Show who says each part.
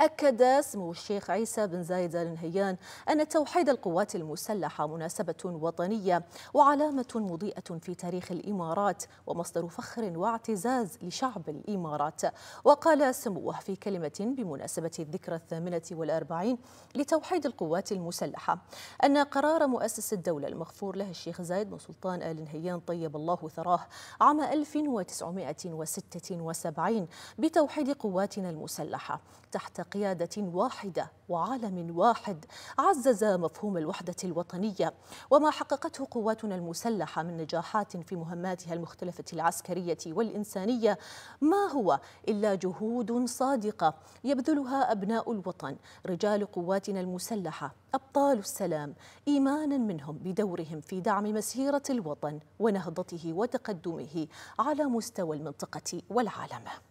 Speaker 1: أكد سمو الشيخ عيسى بن زايد آل نهيان أن توحيد القوات المسلحة مناسبة وطنية وعلامة مضيئة في تاريخ الإمارات ومصدر فخر واعتزاز لشعب الإمارات وقال سموه في كلمة بمناسبة الذكرى الثامنة والأربعين لتوحيد القوات المسلحة أن قرار مؤسس الدولة المغفور له الشيخ زايد بن سلطان آل نهيان طيب الله ثراه عام 1976 بتوحيد قواتنا المسلحة تحت قيادة واحدة وعالم واحد عزز مفهوم الوحدة الوطنية وما حققته قواتنا المسلحة من نجاحات في مهماتها المختلفة العسكرية والإنسانية ما هو إلا جهود صادقة يبذلها أبناء الوطن رجال قواتنا المسلحة أبطال السلام إيمانا منهم بدورهم في دعم مسيرة الوطن ونهضته وتقدمه على مستوى المنطقة والعالم